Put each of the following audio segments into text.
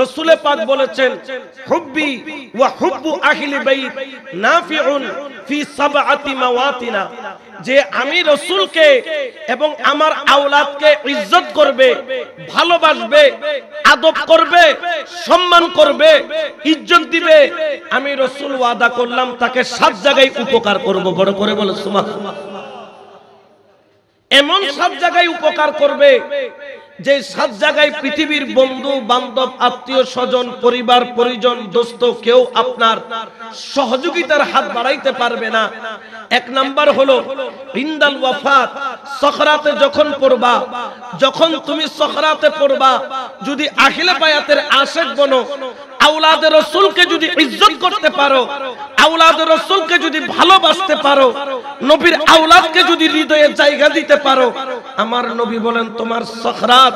রসুলে পাক বলেছেন হুব্বি ওয়া হুব্বু আহলি বাইত নাফিউন ফি সাবআতি মাওয়াতিনা যে আমি রসুলকে এবং আমার আওলাদকে ইজ্জত করবে ভালোবাসবে আদব করবে সম্মান করবে ইজ্জত দিবে আমি রসুল ওয়াদা করলাম তাকে সাত জায়গায় উপকার করব বড় করে বলে সুমা এমন সব জায়গায় উপকার করবে যে সাত জায়গায় পৃথিবীর বন্ধু বান্ধব আত্মীয় স্বজন পরিবার পরিজন দোস্ত কেউ আপনার সহযোগিতার হাত বাড়াইতে পারবে না এক নাম্বার হলো ইন্দাল ওয়াফাত সখরাতে যখন পড়বা যখন তুমি সখরাতে পড়বা যদি আহিলে পায়াতের আশেক বনো আউলাদের রসুলকে যদি ইজ্জত করতে পারো আউলাদের রসুলকে যদি ভালোবাসতে পারো নবীর আউলাদকে যদি হৃদয়ে জায়গা দিতে পারো আমার নবী বলেন তোমার সখরাত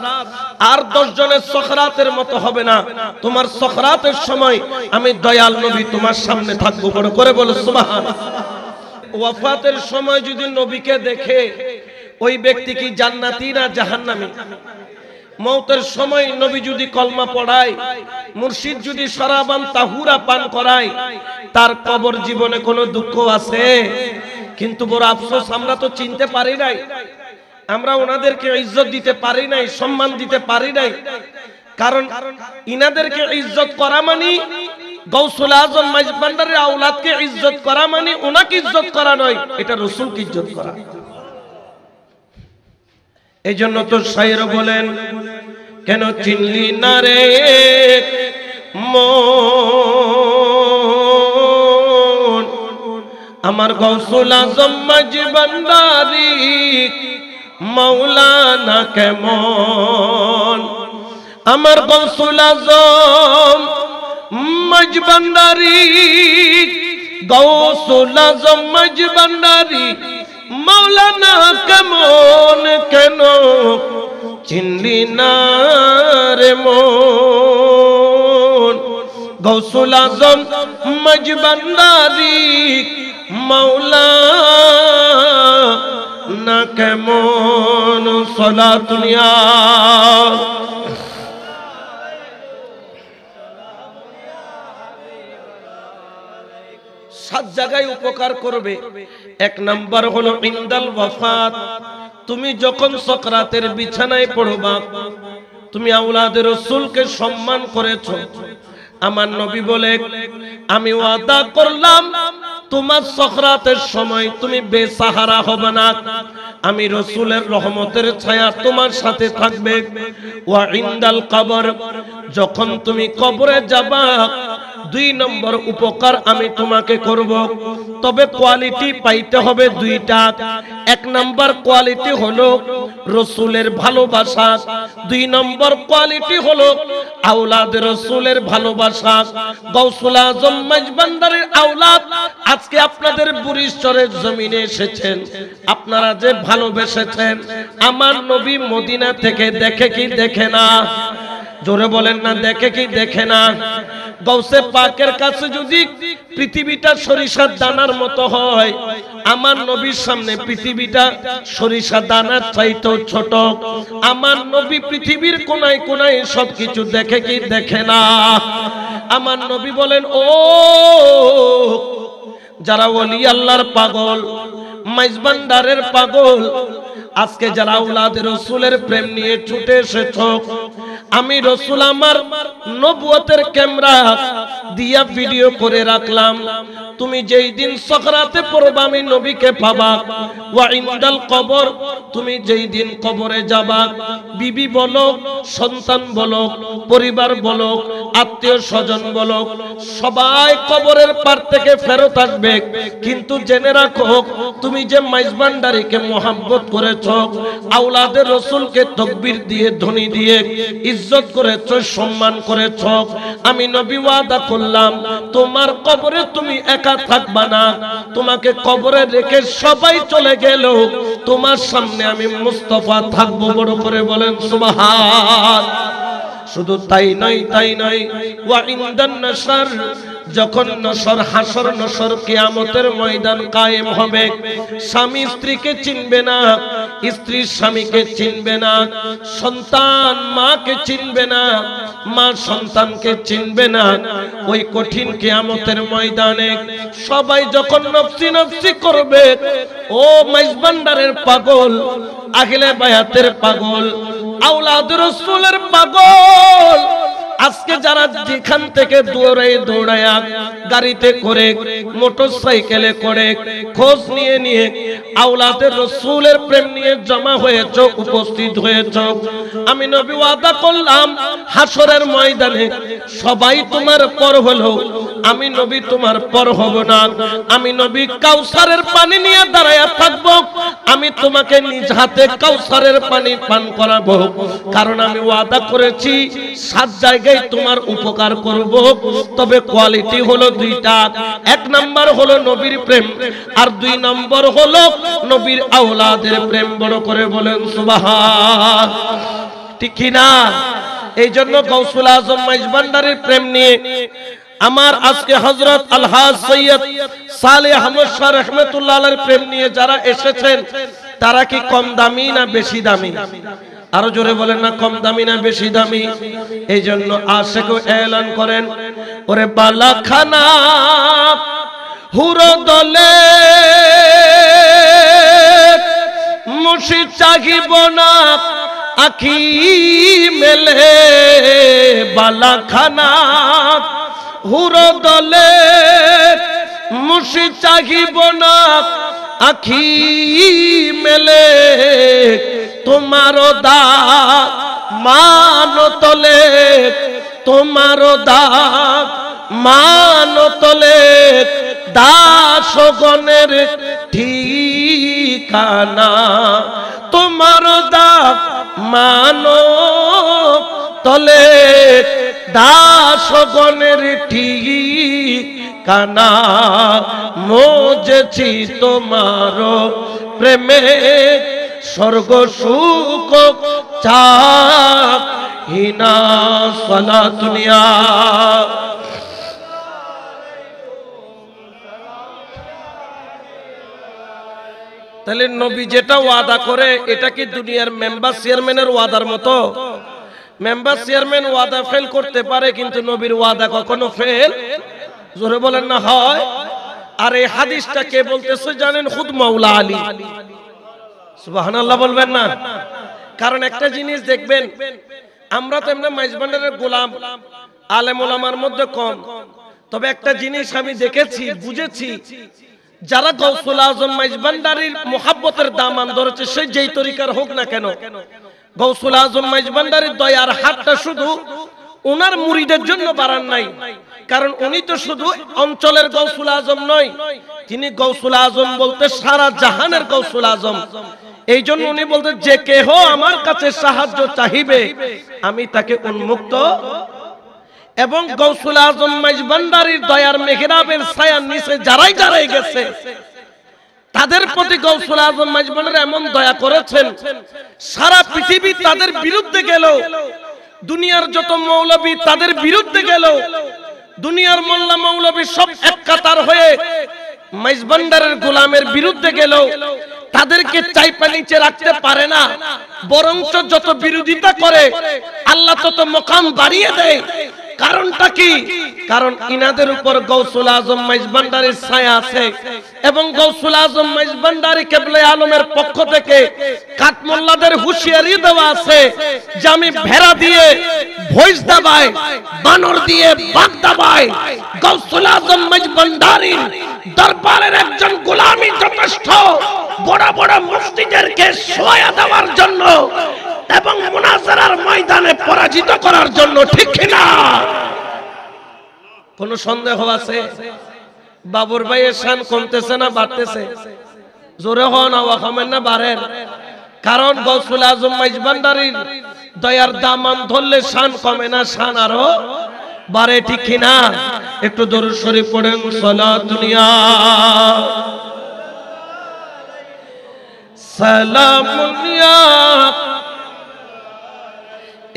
আর দশ জনের সখরাতের মতো হবে না তোমার সখরাতের সময় আমি দয়াল নবী তোমার সামনে থাকবো বড় করে বলো সুবাহ ওয়াফাতের সময় যদি নবীকে দেখে ওই ব্যক্তি কি জান্নাতি না জাহান্নামি মৌতের সময় নবী যদি কলমা পড়ায় মুর্শিদ যদি সরাবান তাহুরা পান করায় তার কবর জীবনে কোনো দুঃখ আছে কিন্তু বড় আফসোস আমরা তো চিনতে পারি নাই আমরা ওনাদেরকে ইজ্জত দিতে পারি নাই সম্মান দিতে পারি নাই কারণ ইনাদেরকে ইজ্জত করা মানে গৌসুল আজম মাইজবান্ডারের আউলাদকে ইজ্জত করা মানে ওনাকে ইজ্জত করা নয় এটা রসুলকে ইজ্জত করা এই জন্য তো সাইর বলেন কেন চিনলি না রে আমার গৌসুল আজম মাইজবান্ডারি মৌলানা কেমন আমার কৌসুল আজম মজবন্দারি গৌসুল আজম মজবন্দারি মৌলানা কেমন কেন চিনলি না রে মন গৌসুল আজম মজবন্দারি মৌলা না কেমন সলা দুনিয়া সাত জায়গায় উপকার করবে এক নাম্বার হলো ইন্দাল ওয়াফাত তুমি যখন সকরাতের বিছানায় পড়বা তুমি আউলাদের রসুলকে সম্মান করেছো আমার নবী বলে আমি ওয়াদা করলাম তোমার সখরাতের সময় তুমি বেসাহারা হবে না আমি রসুলের রহমতের ছায়া তোমার সাথে থাকবে ওয়া ইন্দাল কবর যখন তুমি কবরে যাবা দুই নম্বর উপকার আমি তোমাকে করব তবে কোয়ালিটি পাইতে হবে দুইটা এক নম্বর কোয়ালিটি হলো রসুলের ভালোবাসা দুই নম্বর কোয়ালিটি হলো আউলাদ রসুলের ভালোবাসা গৌসুল আজম মাইজবান্দারের আউলাদ আজকে আপনাদের বুড়িশ্বরের জমিনে এসেছেন আপনারা যে ভালোবেসেছেন আমার নবী মদিনা থেকে দেখে কি দেখে না জোরে বলেন না দেখে কি দেখে না গৌসে পাকের কাছে যদি পৃথিবীটা সরিষার দানার মতো হয় আমার নবীর সামনে পৃথিবীটা সরিষা দানার চাইতো ছোট আমার নবী পৃথিবীর কোনায় কোনায় সবকিছু দেখে কি দেখে না আমার নবী বলেন ও যারা ওলি আল্লাহর পাগল মাইজবান্ডারের পাগল আজকে যারা উলাদ রসুলের প্রেম নিয়ে ছুটে এসেছ আমি রসুল আমার নবুয়তের ক্যামেরা দিয়া ভিডিও করে রাখলাম তুমি যেই দিন সকরাতে পড়বা আমি নবীকে পাবা ওয়া ইনদাল কবর তুমি যেই দিন কবরে যাবা বিবি বলো সন্তান বলো পরিবার বলো আত্মীয় স্বজন বলো সবাই কবরের পার থেকে ফেরত আসবে কিন্তু জেনে রাখো তুমি যে মাইজবান্ডারিকে মোহাম্মত করেছ আউলাদের রসুলকে তকবির দিয়ে ধ্বনি দিয়ে ইজ্জত করেছ সম্মান করেছ আমি নবী ওয়াদা করলাম তোমার কবরে তুমি একা থাকবা না তোমাকে কবরে রেখে সবাই চলে গেল তোমার সামনে আমি মুস্তফা থাকবো বড় করে বলেন সুবহান শুধু তাই নয় তাই নয় নসর যখন নসর হাসর নসর কেয়ামতের ময়দান কায়েম হবে স্বামী স্ত্রীকে চিনবে না স্ত্রী স্বামীকে চিনবে না সন্তান মাকে চিনবে না মা সন্তানকে চিনবে না ওই কঠিন কেয়ামতের ময়দানে সবাই যখন নফসি নফসি করবে ও মাইজবান্ডারের পাগল আগলে বায়াতের পাগল আউলাদ রসুলের পাগল আজকে যারা যেখান থেকে দৌড়ে দৌড়ায় গাড়িতে করে মোটর সাইকেলে করে খোঁজ নিয়ে নিয়ে আওলাদের রসুলের প্রেম নিয়ে জমা হয়েছ উপস্থিত হয়েছ আমি নবী ওয়াদা করলাম হাসরের ময়দানে সবাই তোমার পর হলো আমি নবী তোমার পর হব না আমি নবী কাউসারের পানি নিয়ে দাঁড়ায় থাকবো আমি তোমাকে নিজ হাতে কাউসারের পানি পান করাবো কারণ আমি ওয়াদা করেছি সাত জায়গা জায়গায় তোমার উপকার করব তবে কোয়ালিটি হলো দুইটা এক নাম্বার হলো নবীর প্রেম আর দুই নম্বর হলো নবীর আওলাদের প্রেম বড় করে বলেন সুবাহা ঠিক না এই জন্য কৌশল আজম মাইজবান্ডারের প্রেম নিয়ে আমার আজকে হজরত আলহাজ সৈয়দ সালে আহমদ শাহ রহমতুল্লাহ প্রেম নিয়ে যারা এসেছেন তারা কি কম দামি না বেশি দামি আরো জোরে বলেন না কম দামি না বেশি দামি এই জন্য আশেক এলান করেন ওরে বালাখানা হুর দলে মুশি চাহিব না আখি মেলে বালাখানা হুর দলে মুশি চাহিব না আখি মেলে তোমার দা মান তলে তোমার দা মান তলে দাস দাসগণের ঠিকানা তোমার দা মান তলে দাস দাসগণের ঠিক কানা মোজেছি তোমার প্রেমে স্বর্গ সুখ চিনা সলা দুনিয়া তাহলে নবী যেটা ওয়াদা করে এটা কি দুনিয়ার মেম্বার চেয়ারম্যানের ওয়াদার মতো মেম্বার চেয়ারম্যান ওয়াদা ফেল করতে পারে কিন্তু নবীর ওয়াদা কখনো ফেল জোরে বলেন না হয় আর এই হাদিসটা কে বলতেছে জানেন খুদ মাওলা আলী সুবহানাল্লাহ বলবেন না কারণ একটা জিনিস দেখবেন আমরা তো এমনি মাইজবান্ডারের গোলাম আলেম ওলামার মধ্যে কম তবে একটা জিনিস আমি দেখেছি বুঝেছি যারা গৌসুল আজম মাইজবান্ডারির মোহাব্বতের দামান ধরেছে সেই যেই তরিকার হোক না কেন গৌসুল আজম মাইজবান্ডারির দয়ার হাতটা শুধু ওনার মুড়িদের জন্য বাড়ান নাই কারণ উনি তো শুধু অঞ্চলের গৌসুল আজম নয় তিনি গৌসুল আজম বলতে সারা জাহানের গৌসুল আজম এই জন্য উনি বলতে যে কেহ আমার কাছে সাহায্য চাহিবে আমি তাকে উন্মুক্ত এবং গৌসুল আজম মাইজবান্দারির দয়ার মেহরাবের ছায়ার নিচে যারাই যারাই গেছে তাদের প্রতি গৌসুল আজম মাইজবান্দার এমন দয়া করেছেন সারা পৃথিবী তাদের বিরুদ্ধে গেল দুনিয়ার যত মৌলবি তাদের বিরুদ্ধে গেল দুনিয়ার মোল্লা মৌলবি সব এক কাতার হয়ে মাইজবান্ডারের গোলামের বিরুদ্ধে গেল তাদেরকে চাইপা নিচে রাখতে পারে না বরঞ্চ যত বিরোধিতা করে আল্লাহ তত মকাম বাড়িয়ে দেয় কারণটা কি কারণ ইনাদের উপর গৌসুল আজম মাইজবান্ডারির ছায়া আছে এবং গৌসুল আজম মাইজবান্ডারি কেবলে আলমের পক্ষ থেকে কাঠমোল্লাদের হুঁশিয়ারি দেওয়া আছে যে আমি ভেড়া দিয়ে ভইস দাবায় বানর দিয়ে বাঘ দাবায় গৌসুল আজম মাইজবান্ডারির দরবারের একজন গোলামী যথেষ্ট বড় বড় মুফতিদেরকে সোয়া দেওয়ার জন্য এবং মুনাজারার ময়দানে পরাজিত করার জন্য ঠিক না কোন সন্দেহ আছে বাবুর ভাইয়ের শান কমতেছে না বাড়তেছে জোরে হন আওয়া না বাড়েন কারণ গৌসুল আজম মাইজবান্ডারির দয়ার দাম ধরলে শান কমে না শান আরো বারে ঠিক কিনা একটু দরুদ শরীফ পড়েন সালাতুনিয়া সালামুনিয়া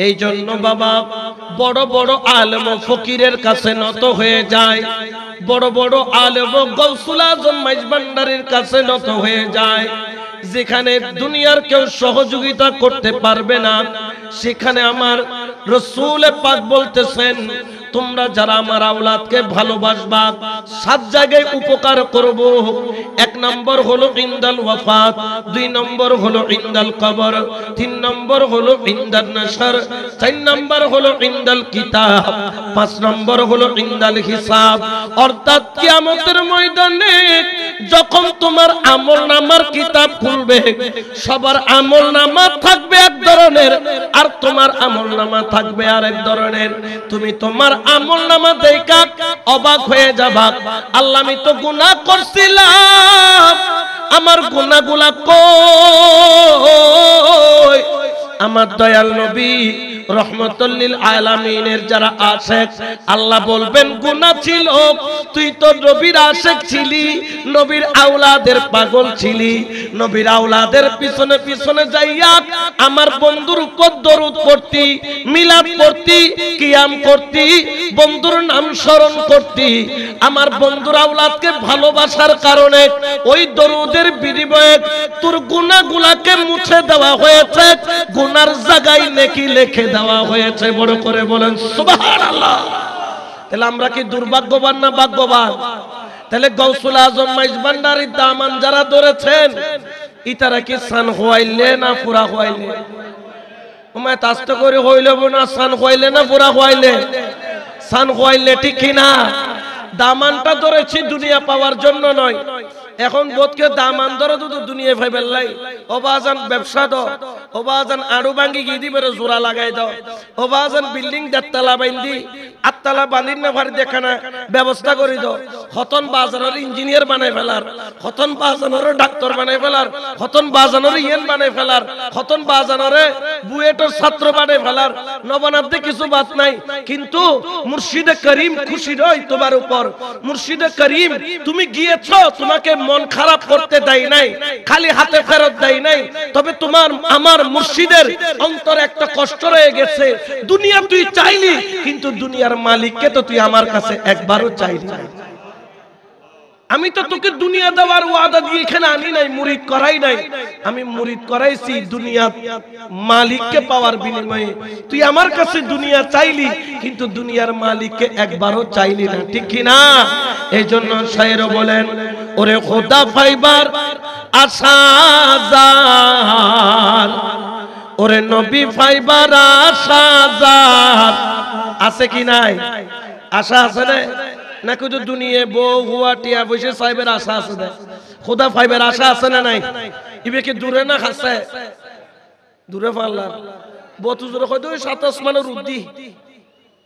এই জন্য বাবা বড় বড় আলম ফকিরের কাছে নত হয়ে যায় বড় বড় আলম গৌসুল আজম ভান্ডারের কাছে নত হয়ে যায় যেখানে দুনিয়ার কেউ সহযোগিতা করতে পারবে না সেখানে আমার রসুল পাক বলতেছেন তোমরা যারা আমার আওলাদকে ভালোবাসবা সাত জায়গায় উপকার করব এক নম্বর হলো ইন্দাল ওয়াফাত দুই নম্বর হলো ইন্দাল কবর তিন নম্বর হলো ইন্দাল নাসার চার নম্বর হলো ইন্দাল কিতাব পাঁচ নম্বর হলো ইন্দাল হিসাব অর্থাৎ কিয়ামতের ময়দানে যখন তোমার আমল নামার কিতাব খুলবে সবার আমল নামা থাকবে এক ধরনের আর তোমার আমল নামা থাকবে আর এক ধরনের তুমি তোমার আমল নামা দেখা অবাক হয়ে যাবা আল্লাহ আমি তো গুণা করছিলাম আমার গুণাগুলা কই আমার দয়াল নবী রহমতুল্লিল আলামিনের যারা আশেক আল্লাহ বলবেন গুনাহ ছিল তুই তো নবীর আশেক ছিলি নবীর আওলাদের পাগল ছিলি নবীর আওলাদের পিছনে পিছনে যাইয়া আমার বন্ধুর উপর দরুদ করতি মিলাদ করতি কিয়াম করতি বন্ধুর নাম স্মরণ করতি আমার বন্ধুর আওলাদকে ভালোবাসার কারণে ওই দরুদের বিনিময়ে তোর গুনাহগুলাকে মুছে দেওয়া হয়েছে গুণ গুনার জায়গায় নেকি লিখে দেওয়া হয়েছে বড় করে বলেন সুবহানাল্লাহ তাহলে আমরা কি দুর্ভাগ্যবান না ভাগ্যবান তাহলে গৌসুল আজম মাইজ ভান্ডারির দামান যারা ধরেছেন ইতারা কি সান হোয়াইলে না পুরা হোয়াইলে উমায় তাস্ত করে হইল না সান হোয়াইলে না পুরা হোয়াইলে সান হোয়াইলে ঠিক কিনা দামানটা ধরেছি দুনিয়া পাওয়ার জন্য নয় এখন বোধকে দাম আন্দর তো দুনিয়া ভাইবেল লাই অবাজান ব্যবসা দাও অবাজান আড়ু ভাঙ্গি গিয়ে দিবে জোড়া লাগাই দাও অবাজান বিল্ডিং দেড়তলা বাইন্দি আটতলা বালির না ভারি দেখানা না ব্যবস্থা করে দাও হতন বাজানোর ইঞ্জিনিয়ার বানাই ফেলার হতন বাজানোর ডাক্তার বানাই ফেলার হতন বাজানোর ইয়েন বানাই ফেলার হতন বাজানোর বুয়েটের ছাত্র বানাই ফেলার নবানাতে কিছু বাদ নাই কিন্তু মুর্শিদে করিম খুশি নয় তোমার উপর মুর্শিদে করিম তুমি গিয়েছ তোমাকে মন খারাপ করতে দেয় নাই খালি হাতে ফেরত দেয় নাই তবে তোমার আমার মুর্শিদের অন্তর একটা কষ্ট রয়ে গেছে দুনিয়া তুই চাইলি কিন্তু দুনিয়ার মালিককে তো তুই আমার কাছে একবারও চাইলি আমি তো তোকে দুনিয়া দেওয়ার ওয়াদা দিয়ে এখানে আনি নাই মুরিদ করাই নাই আমি মুরিদ করাইছি দুনিয়া মালিককে পাওয়ার বিনিময়ে তুই আমার কাছে দুনিয়া চাইলি কিন্তু দুনিয়ার মালিককে একবারও চাইলি না ঠিক কি না এই জন্য শায়েরও বলেন ওরে খোদা ফাইবার আশা ওরে নবী ফাইবার আসাজার আছে কি নাই আশা আছে না না কিছু দুনিয়ে বউ হুয়া টিয়া বসে সাহেবের আশা আছে না খোদা ফাইবের আশা আছে না নাই ইবে কি দূরে না খাসে দূরে ফাল্লার বতু জোরে কয় দুই সাত আসমানের উদ্দি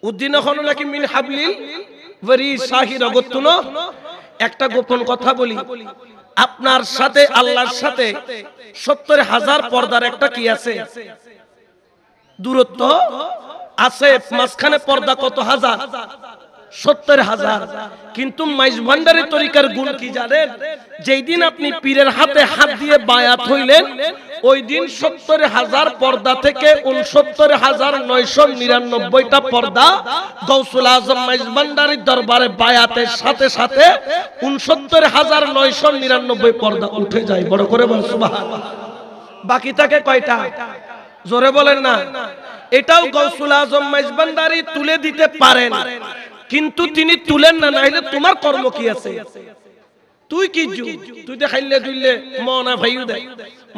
উদ্দিন এখন নাকি মিন হাবলিল ভেরি শাহি রগতুন একটা গোপন কথা বলি আপনার সাথে আল্লাহর সাথে সত্তর হাজার পর্দার একটা কি আছে দূরত্ব আছে মাঝখানে পর্দা কত হাজার সত্তর হাজার কিন্তু মাইজবান্ডারের তরিকার গুণ কি জানেন যেই দিন আপনি পীরের হাতে হাত দিয়ে বায়াত হইলেন ওই দিন সত্তর হাজার পর্দা থেকে উনসত্তর হাজার নয়শো নিরানব্বইটা পর্দা গৌসুল আজম মাইজবান্ডারের দরবারে বায়াতের সাথে সাথে উনসত্তর হাজার নয়শো নিরানব্বই পর্দা উঠে যায় বড় করে বল সুবাহ বাকি থাকে কয়টা জোরে বলেন না এটাও গৌসুল আজম মাইজবান্দারি তুলে দিতে পারেন কিন্তু তিনি তুলেন না নাইলে তোমার কর্ম কি আছে তুই কি তুই তো খাইলে দুইলে মনা ফাইও দেয়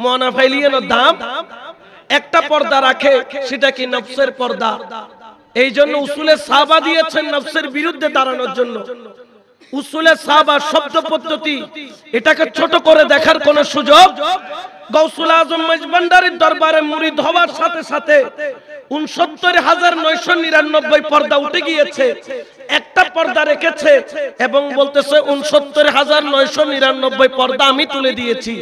মনা ফাইলিয়ে না দাম একটা পর্দা রাখে সেটা কি নফসের পর্দা এই জন্য উসুলে সাবা দিয়েছেন নফসের বিরুদ্ধে দাঁড়ানোর জন্য উসুলে সাবা শব্দ পদ্ধতি এটাকে ছোট করে দেখার কোন সুযোগ গৌসুল আজম মেজবান্ডারির দরবারে মুরিদ হওয়ার সাথে সাথে উনসত্তর হাজার নয়শো নিরানব্বই পর্দা উঠে গিয়েছে একটা পর্দা রেখেছে এবং বলতেছে উনসত্তর হাজার নয়শো নিরানব্বই পর্দা আমি তুলে দিয়েছি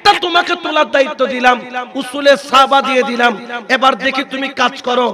একটা তোমাকে তোলার দায়িত্ব দিলাম উসুলে সাবা দিয়ে দিলাম এবার দেখি তুমি কাজ করো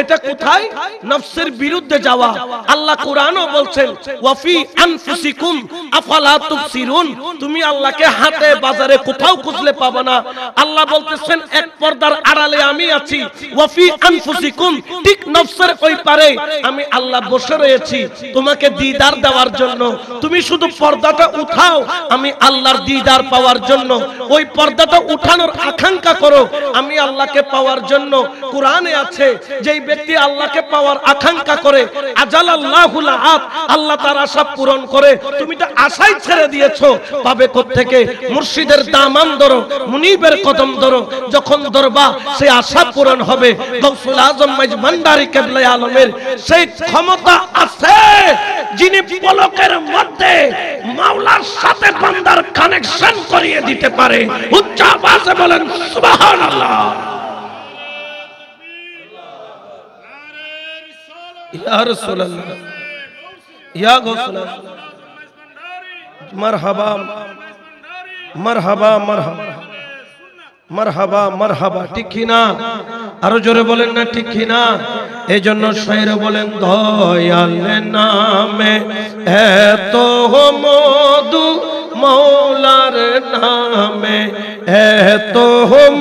এটা কোথায় নফসের বিরুদ্ধে যাওয়া আল্লাহ কোরআনও বলছেন ওয়াফি আনফুসিকুম আফালা তুবসিরুন তুমি আল্লাহকে হাতে বাজারে কোথাও খুঁজলে পাবে না আল্লাহ বলতেছেন এক পর্দার আড়ালে আমি আছি ওয়াফি আনফুসিকুম ঠিক নফসের ওই পারে আমি আল্লাহ বসে রয়েছি তোমাকে দিদার দেওয়ার জন্য তুমি শুধু পর্দাটা উঠাও আমি আল্লাহর দিদার পাওয়ার জন্য ওই পর্দাটা উঠানোর আকাঙ্ক্ষা করো আমি আল্লাহকে পাওয়ার জন্য কোরআনে আছে যেই ব্যক্তি আল্লাহকে পাওয়ার আকাঙ্ক্ষা করে আজাল আল্লাহুল আত আল্লাহ তার আশা পূরণ করে তুমি তো আশাই ছেড়ে দিয়েছো পাবে থেকে মুর্শিদের দামান ধরো মুনিবের কদম ধরো যখন ধরবা সে আশা পূরণ হবে গৌসুল আজম মাইজ কেবলাই আলমের সেই ক্ষমতা আছে যিনি পলকের মধ্যে মাওলার সাথে বান্দার কানেকশন করিয়ে দিতে পারে উচ্চ বলেন সুবহানাল্লাহ ইয়া আরো জোরে বলেন না ঠিক না এই জন্য শাইরে বলেন দয়াল নামে এত মধু মৌলার নামে এত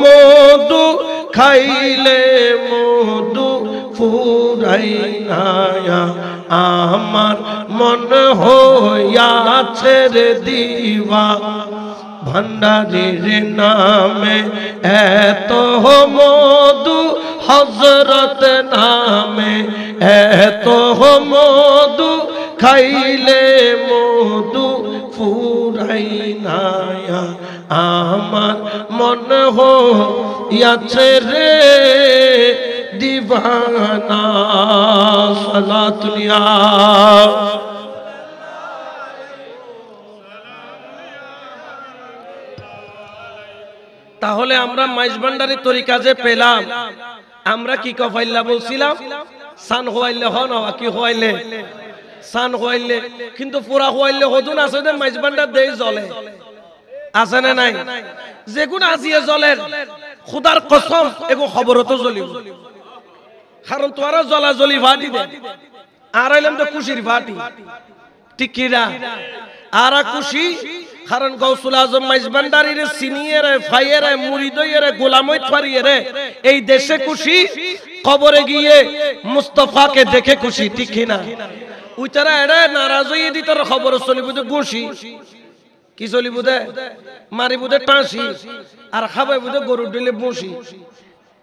মধু খাইলে মধু ফুরাই নায়া আমার মন হইয়াছে রে দিবা ভান্ডারির নামে এত মধু হজরত নামে এত মধু খাইলে মধু ফুরাই নায়া আমার মন ইয়াছে রে তাহলে আমরা মাইজবান্ডারি তরিকা যে পেলাম আমরা কি কফাইল্লা বলছিলাম সান হোয়াইলে হন হওয়া কি হোয়াইলে সান খোয়াইলে কিন্তু পুরা খোয়াইলে হতুন আছে যে মাইজবানটা দেই জলে আছে না নাই যে কোন আজিয়ে জলে খুদার কসম এগো খবরতো জ্বলিব কারণ তোরা জ্বলা জ্বলি ভাটি দে আর আইলাম তো খুশির ভাটি টিকিরা আর খুশি কারণ গৌসুল আজম মাইজবান্ডারিরে সিনিয়েরে ফাইয়েরে মুরিদইয়েরে গোলামই ফারিয়েরে এই দেশে খুশি কবরে গিয়ে মুস্তফাকে দেখে খুশি ঠিক না ওই তারা এটা নারাজ হয়ে দি তার খবর চলিব বুঝে ঘুষি কি চলি বুঝে মারি বুঝে টাঁসি আর খাবাই বুঝে গরুর দিলে বসি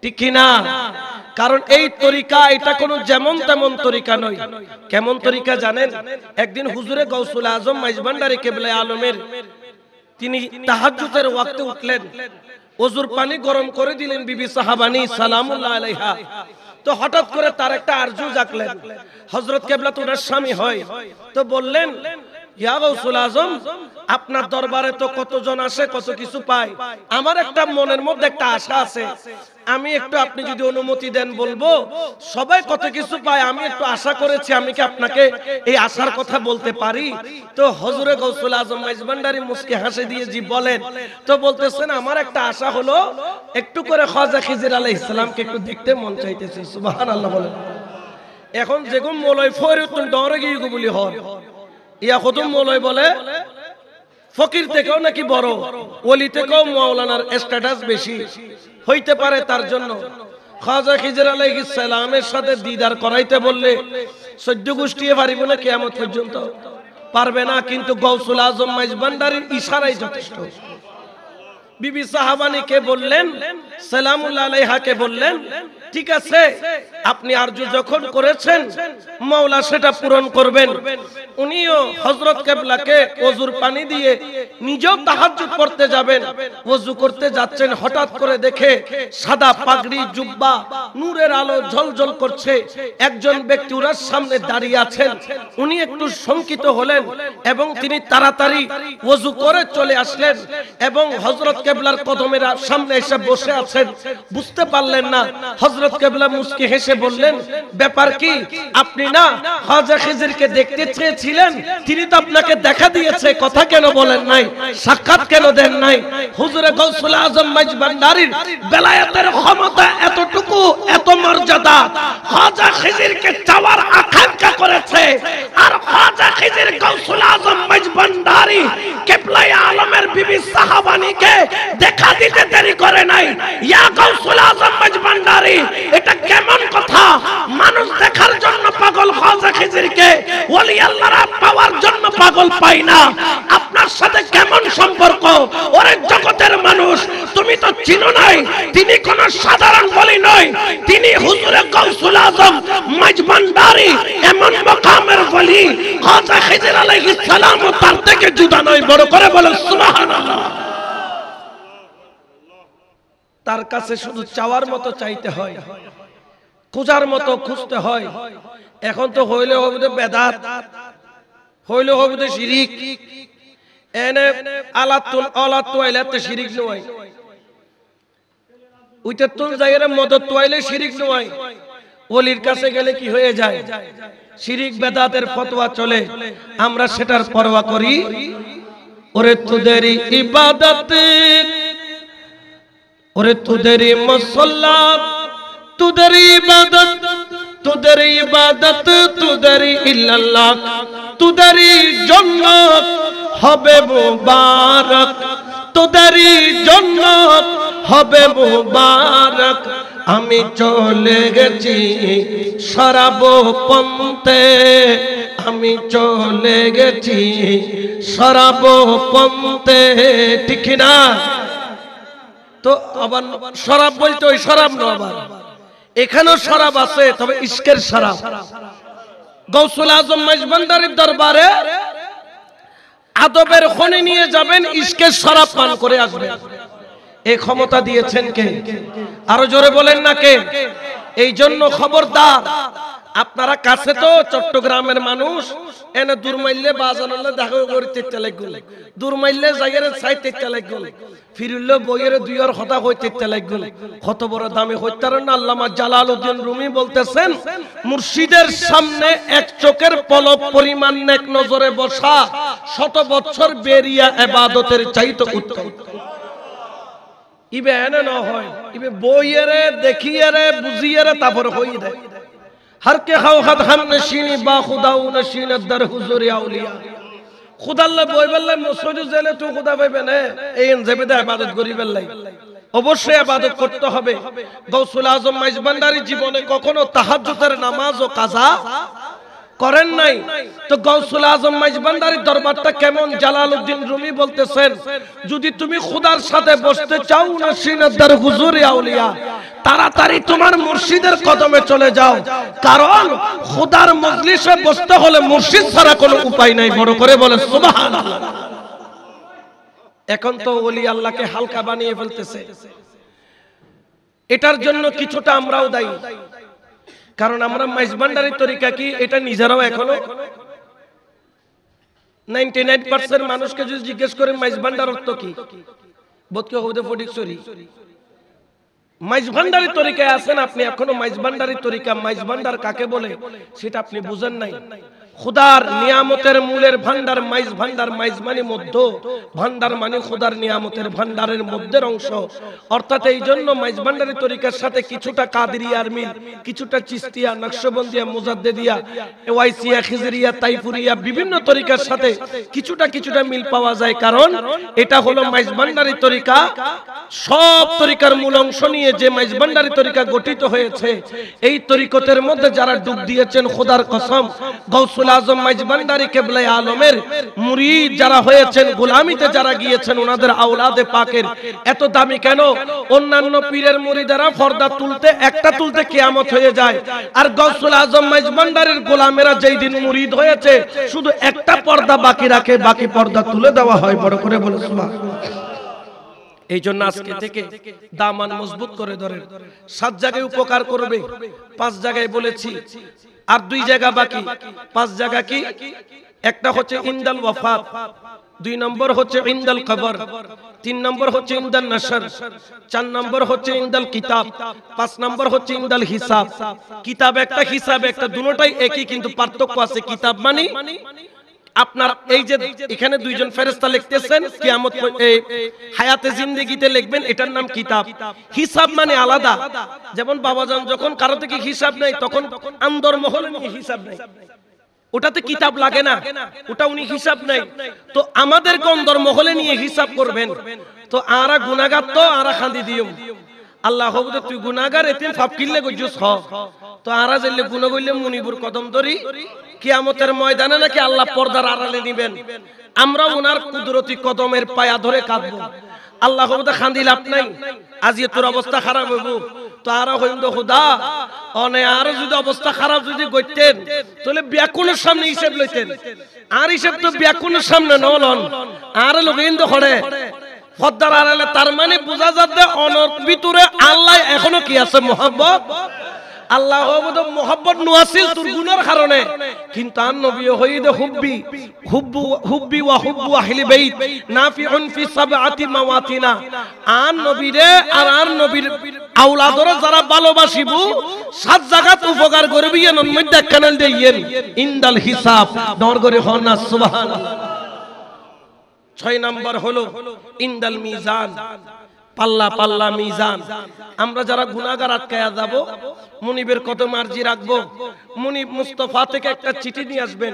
ঠিক না কারণ এই তরিকা এটা কোন যেমন তেমন তরিকা নয় কেমন তরিকা জানেন একদিন হুজুরে গৌসুল আজম মাইজবান্ডারি কেবলে আলমের তিনি তাহাজুতের ওয়াক্তে উঠলেন অজুর পানি গরম করে দিলেন বিবি সাহাবানি সালামুল্লাহ আলাইহা তো হঠাৎ করে তার একটা আরজু জাকলেন হজরত কেবলা তো স্বামী হয় তো বললেন ইয়া আজম আপনার দরবারে তো কতজন আসে কত কিছু পায় আমার একটা মনের মধ্যে একটা আশা আছে আমি একটু আপনি যদি অনুমতি দেন বলবো সবাই কত কিছু পায় আমি একটু আশা করেছি আমি কি আপনাকে এই আশার কথা বলতে পারি তো হজরে গৌসুল আজম মাইজবান্ডারি মুসকে হাসি দিয়ে জি বলেন তো বলতেছেন আমার একটা আশা হলো একটু করে খাজা খিজির আলাইহিস ইসলামকে একটু দেখতে মন চাইতেছে আল্লাহ বলেন এখন যেগুলো মৌলাই ফরিউদ্দিন ডরে গিয়ে বলি হর ইয়া কদম মৌলয় বলে ফকির থেকেও নাকি বড় ওলি থেকেও মাওলানার স্ট্যাটাস বেশি হইতে পারে তার জন্য খাজা সালামের সাথে দিদার করাইতে বললে সদ্য গোষ্ঠীয়ে পারিব না কিয়ামত পর্যন্ত পারবে না কিন্তু গৌসুল আজম মাইজবান্ডারির ইশারাই যথেষ্ট বিবি বললেন সালামুল্লাহ কে বললেন ঠিক আছে আপনি আরজু যখন করেছেন মাওলা সেটা পূরণ করবেন উনিও হজরত কেবলাকে অজুর পানি দিয়ে নিজেও তাহাজুদ পড়তে যাবেন অজু করতে যাচ্ছেন হঠাৎ করে দেখে সাদা পাগড়ি জুব্বা নূরের আলো ঝলঝল করছে একজন ব্যক্তি ওনার সামনে দাঁড়িয়ে আছেন উনি একটু শঙ্কিত হলেন এবং তিনি তাড়াতাড়ি অজু করে চলে আসলেন এবং হজরত কেবলার কদমের সামনে এসে বসে আছেন বুঝতে পারলেন না হজরত হজরত কেবলা মুসকি হেসে বললেন ব্যাপার কি আপনি না খেজির কে দেখতে চেয়েছিলেন তিনি তো আপনাকে দেখা দিয়েছে কথা কেন বলেন নাই সাক্ষাৎ কেন দেন নাই হুজুরে গৌসুল আজম ক্ষমতা এতটুকু এত মর্যাদা চাওয়ার আকাঙ্ক্ষা করেছে আর গৌসুল আজম আলমের বিবি দেখা দিতে দেরি করে নাই ইয়া গৌসুল আজম মাইজ ভান্ডারি এটা কেমন কথা মানুষ দেখার জন্য পাগল খাজা খিজিরকে ওলি আল্লাহরা পাওয়ার জন্য পাগল পাই না আপনার সাথে কেমন সম্পর্ক ওরে জগতের মানুষ তুমি তো চিনো নাই তিনি কোন সাধারণ বলি নয় তিনি হুজুরে গৌসুল আজম মজবানদারি এমন মকামের বলি খাজা খিজির আলাইহিস সালাম তার থেকে জুদা নয় বড় করে বলেন সুবহানাল্লাহ তার কাছে শুধু চাওয়ার মতো চাইতে হয় খোঁজার মতো খুঁজতে হয় এখন তো হইলে হবে বেদাত হইলে হবে শিরিক এনে আলাতুল আলাতু আইলাতে শিরিক নয় উইতে তুল জায়গায় মদত তোয়াইলে শিরিক নয় ওলির কাছে গেলে কি হয়ে যায় শিরিক বেদাতের ফতোয়া চলে আমরা সেটার পরোয়া করি ওরে তোদের ইবাদতে ওরে তোদের মসল্লা তোদের ইবাদত তোদের ইবাদত তোদের ইল্লাল্লাহ তোদের জন্নত হবে মুবারক তোদের জন্নত হবে মুবারক আমি চলে গেছি সরাব পন্তে আমি চলে গেছি সরাব পন্তে ঠিক না তো আবার শরাব বলতে ওই শরাব না আবার এখানেও শরাব আছে তবে ইস্কের শরাব গৌসুল আজম মাইজবান্দারির দরবারে আদবের খনি নিয়ে যাবেন ইস্কের শরাব পান করে আসবেন এই ক্ষমতা দিয়েছেন কে আরো জোরে বলেন না কে এই জন্য খবরদার আপনারা কাছে তো চট্টগ্রামের মানুষ এনে দুর্মাইলে মাইলে বাজানালে দেখা করে তেতে লাগল দুর্মাইলে জায়গার জায়গারে চাই তেতে লাগল ফিরিল বইয়ের আর হতা হয়ে তেতে লাগল কত বড় দামি হত্যার না আল্লামা জালাল উদ্দিন রুমি বলতেছেন মুর্শিদের সামনে এক চোখের পলক পরিমাণ এক নজরে বসা শত বছর বেরিয়া এবাদতের চাইতে উত্তম ইবে এনে না হয় ইবে বইয়েরে দেখিয়ে রে বুঝিয়ে রে তারপরে হই দেয় ہر کے خو خد ہم نشینی با خدا و نشین در حضور اولیاء خدا اللہ بوئی بللہ مسجد زیلے تو خدا بھائی بنے اے انزبیدہ عبادت گری بللہ অবশ্যই আবাদত করতে হবে গৌসুল আজম মাইজবান্দারি জীবনে কখনো তাহাজ্জুদের নামাজ ও কাজা করেন নাই তো গৌসুল আজম মাইজবান্দারির দরবারটা কেমন জালালউদ্দিন রুমি বলতেছেন যদি তুমি খোদার সাথে বসতে চাও না সিনাদার হুজুর আউলিয়া তাড়াতাড়ি তোমার মুর্শিদের কদমে চলে যাও কারণ খোদার মজলিসে বসতে হলে মুর্শিদ ছাড়া কোনো উপায় নাই বড় করে বলে সুবাহান এখন তো ওলি আল্লাহকে হালকা বানিয়ে ফেলতেছে এটার জন্য কিছুটা আমরাও দায়ী কারণ আমরা মাইজবান্ডারের তরিকা কি এটা নিজেরাও এখনো নাইনটি নাইন পার্সেন্ট মানুষকে যদি জিজ্ঞেস করে মাইজবান্ডার অর্থ কি বোধকে হবে ফটিক সরি মাইজভান্ডারি তরিকায় আছেন আপনি এখনো মাইজভান্ডারি তরিকা মাইজবান্ডার কাকে বলে সেটা আপনি বুঝেন নাই খুদার নিয়ামতের মূলের ভান্ডার মাইজ ভান্ডার মাইজ মানে মধ্য ভান্ডার মানে খুদার নিয়ামতের ভান্ডারের মধ্যের অংশ অর্থাৎ এই জন্য মাইজ ভান্ডারি তরিকার সাথে কিছুটা কাদিরিয়ার মিল কিছুটা চিস্তিয়া নকশবন্দিয়া মুজাদ্দেদিয়া ওয়াইসিয়া খিজরিয়া তাইফুরিয়া বিভিন্ন তরিকার সাথে কিছুটা কিছুটা মিল পাওয়া যায় কারণ এটা হলো মাইজ ভান্ডারি তরিকা সব তরিকার মূল অংশ নিয়ে যে মাইজ ভান্ডারি তরিকা গঠিত হয়েছে এই তরিকতের মধ্যে যারা ডুব দিয়েছেন খুদার কসম গৌসুল আজম আলমের যারা হয়েছেন গোলামিতে যারা গিয়েছেন ওনাদের আওলাদে পাকের এত দামি কেন অন্যান্য পীরের ফর্দা তুলতে একটা তুলতে কেয়ামত হয়ে যায় আর আজম গোলামেরা যেই দিন মুরিদ হয়েছে শুধু একটা পর্দা বাকি রাখে বাকি পর্দা তুলে দেওয়া হয় বড় করে বলে এই জন্য আজকে থেকে দামান মজবুত করে ধরে সাত জায়গায় উপকার করবে পাঁচ জায়গায় বলেছি আর দুই জায়গা বাকি পাঁচ জায়গা কি একটা হচ্ছে ইন্দাল ওয়াফাত দুই নম্বর হচ্ছে ইন্দাল খবর তিন নম্বর হচ্ছে ইন্দাল নসর চার নম্বর হচ্ছে ইন্দাল কিতাব পাঁচ নম্বর হচ্ছে ইন্দাল হিসাব কিতাব একটা হিসাব একটা দুটোটাই একই কিন্তু পার্থক্য আছে কিতাব মানে আপনার এই যে এখানে দুইজন ফেরেস্তা লিখতেছেন কিয়ামত হায়াতে জিন্দেগিতে লিখবেন এটার নাম কিতাব হিসাব মানে আলাদা যেমন বাবা জান যখন কারো থেকে হিসাব নাই তখন আন্দর মহল নিয়ে হিসাব নাই ওটাতে কিতাব লাগে না ওটা উনি হিসাব নাই তো আমাদের গন্দর মহলে নিয়ে হিসাব করবেন তো আরা গুনাগার তো আরা খান্দি দিও আল্লাহ হবুদে তুই গুনাগার এতে ফাপ কিনলে গজ্জুস হ তো আরা জেলে গুনা কইলে মুনিবুর কদম ধরি কিয়ামতের ময়দানে নাকি আল্লাহ পর্দার আড়ালে নিবেন আমরা ওনার কুদরতি কদমের পায়া ধরে কাঁদব আল্লাহ হবদা খান্দি লাভ নাই আজ তোর অবস্থা খারাপ হইব যদি সামনে সামনে তার মানে বোঝা যাতে অনর ভিতরে আল্লাহ এখনো কি আছে মোহাম্মদ আল্লাহ মোহাম্মদ নুয়াসিল তোর গুণের কারণে কিন্তু আন নবী হইদ হুব্বি হুব্বু হুব্বি ওয়া হুব্বু আহলি বাইত ফি সাবআতি মাওয়াতিনা আন আর নবীর আওলাদর যারা ভালোবাসিবু সাত জায়গাত উপকার করবি এন মধ্যে কানাল দেইয়েন ইনদাল হিসাব দর করে হন না সুবহানাল্লাহ ছয় নাম্বার হলো ইন্দাল মিজান পাল্লা পাল্লা মিজান আমরা যারা গুণাগার আটকায়া যাব মুনিবের কত মার্জি রাখবো মনিব মুস্তফা থেকে একটা চিঠি নিয়ে আসবেন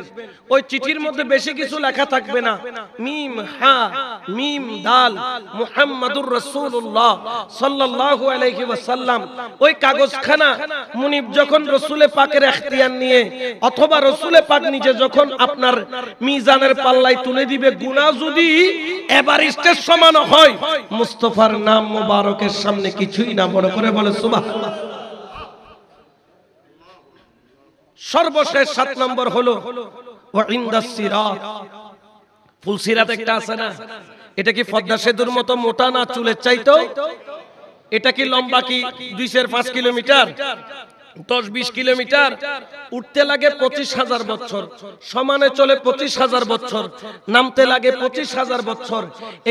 ওই চিঠির মধ্যে বেশি কিছু লেখা থাকবে না মিম হা মিম দাল মুহাম্মাদুর রাসূলুল্লাহ সাল্লাল্লাহু আলাইহি ওয়াসাল্লাম ওই কাগজখানা মনিব যখন রসুলে পাকের ইখতিয়ার নিয়ে অথবা রসুলে পাক নিজে যখন আপনার মিজানের পাল্লায় তুলে দিবে গুনাহ যদি এভারেস্টের সমান হয় মুস্তফার নাম নাম মুবারকের সামনে কিছুই না মনে করে বলে সুবাহ সর্বশেষ সাত নম্বর হলো ফুলসিরাত একটা আছে না এটা কি পদ্মা সেতুর মতো মোটা না চুলের চাইতো এটা কি লম্বা কি দুইশের পাঁচ কিলোমিটার দশ বিশ কিলোমিটার উঠতে লাগে পঁচিশ হাজার বছর সমানে চলে পঁচিশ হাজার বছর নামতে লাগে পঁচিশ হাজার বছর